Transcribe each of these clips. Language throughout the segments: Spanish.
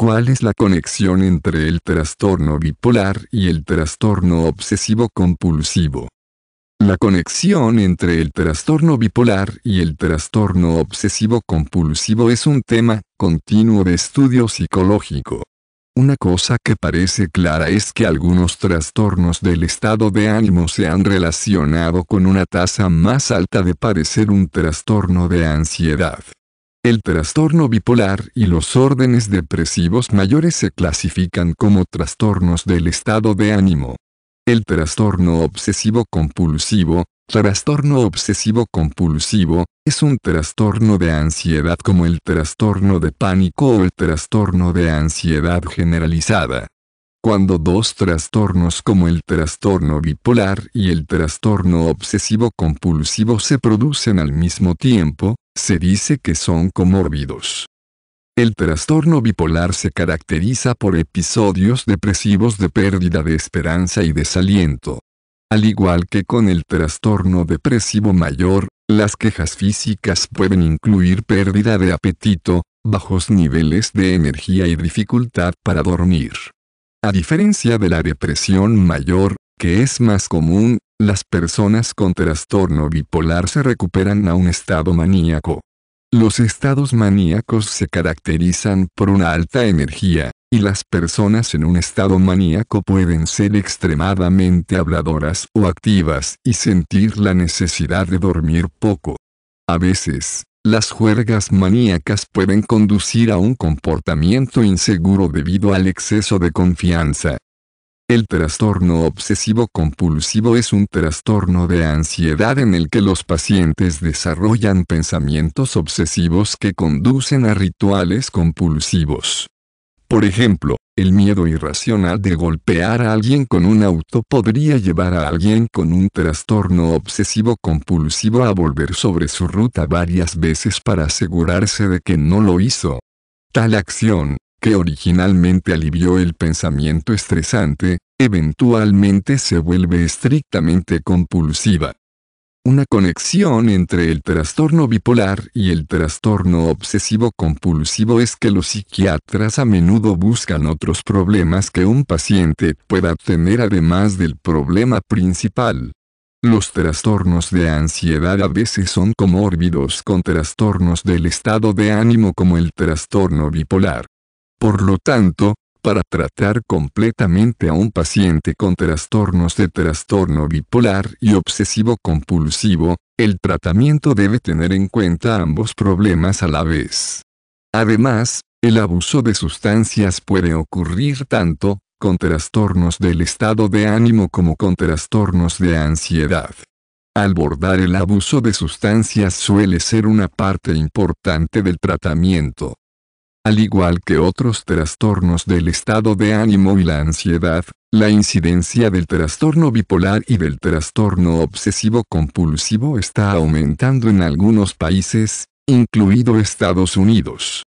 ¿Cuál es la conexión entre el trastorno bipolar y el trastorno obsesivo-compulsivo? La conexión entre el trastorno bipolar y el trastorno obsesivo-compulsivo es un tema continuo de estudio psicológico. Una cosa que parece clara es que algunos trastornos del estado de ánimo se han relacionado con una tasa más alta de parecer un trastorno de ansiedad. El trastorno bipolar y los órdenes depresivos mayores se clasifican como trastornos del estado de ánimo. El trastorno obsesivo-compulsivo, trastorno obsesivo-compulsivo, es un trastorno de ansiedad como el trastorno de pánico o el trastorno de ansiedad generalizada. Cuando dos trastornos como el trastorno bipolar y el trastorno obsesivo-compulsivo se producen al mismo tiempo, se dice que son comórbidos. El trastorno bipolar se caracteriza por episodios depresivos de pérdida de esperanza y desaliento. Al igual que con el trastorno depresivo mayor, las quejas físicas pueden incluir pérdida de apetito, bajos niveles de energía y dificultad para dormir. A diferencia de la depresión mayor, que es más común, las personas con trastorno bipolar se recuperan a un estado maníaco. Los estados maníacos se caracterizan por una alta energía, y las personas en un estado maníaco pueden ser extremadamente habladoras o activas y sentir la necesidad de dormir poco. A veces, las juergas maníacas pueden conducir a un comportamiento inseguro debido al exceso de confianza, el trastorno obsesivo-compulsivo es un trastorno de ansiedad en el que los pacientes desarrollan pensamientos obsesivos que conducen a rituales compulsivos. Por ejemplo, el miedo irracional de golpear a alguien con un auto podría llevar a alguien con un trastorno obsesivo-compulsivo a volver sobre su ruta varias veces para asegurarse de que no lo hizo. Tal acción, que originalmente alivió el pensamiento estresante, eventualmente se vuelve estrictamente compulsiva. Una conexión entre el trastorno bipolar y el trastorno obsesivo-compulsivo es que los psiquiatras a menudo buscan otros problemas que un paciente pueda tener además del problema principal. Los trastornos de ansiedad a veces son comórbidos con trastornos del estado de ánimo como el trastorno bipolar. Por lo tanto, para tratar completamente a un paciente con trastornos de trastorno bipolar y obsesivo compulsivo, el tratamiento debe tener en cuenta ambos problemas a la vez. Además, el abuso de sustancias puede ocurrir tanto con trastornos del estado de ánimo como con trastornos de ansiedad. Al bordar el abuso de sustancias suele ser una parte importante del tratamiento. Al igual que otros trastornos del estado de ánimo y la ansiedad, la incidencia del trastorno bipolar y del trastorno obsesivo-compulsivo está aumentando en algunos países, incluido Estados Unidos.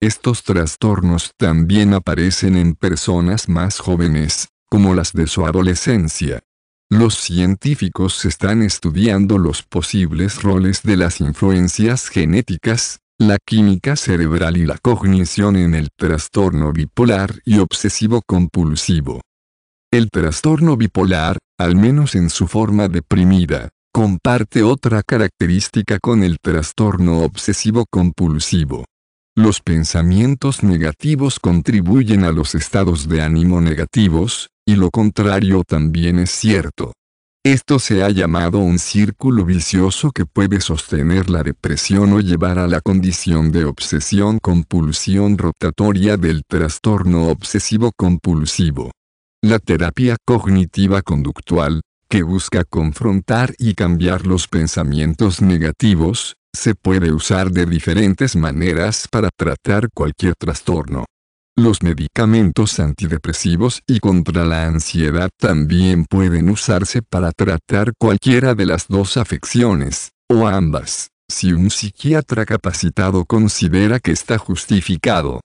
Estos trastornos también aparecen en personas más jóvenes, como las de su adolescencia. Los científicos están estudiando los posibles roles de las influencias genéticas, la química cerebral y la cognición en el trastorno bipolar y obsesivo compulsivo. El trastorno bipolar, al menos en su forma deprimida, comparte otra característica con el trastorno obsesivo compulsivo. Los pensamientos negativos contribuyen a los estados de ánimo negativos, y lo contrario también es cierto. Esto se ha llamado un círculo vicioso que puede sostener la depresión o llevar a la condición de obsesión compulsión rotatoria del trastorno obsesivo compulsivo. La terapia cognitiva conductual, que busca confrontar y cambiar los pensamientos negativos, se puede usar de diferentes maneras para tratar cualquier trastorno. Los medicamentos antidepresivos y contra la ansiedad también pueden usarse para tratar cualquiera de las dos afecciones, o ambas, si un psiquiatra capacitado considera que está justificado.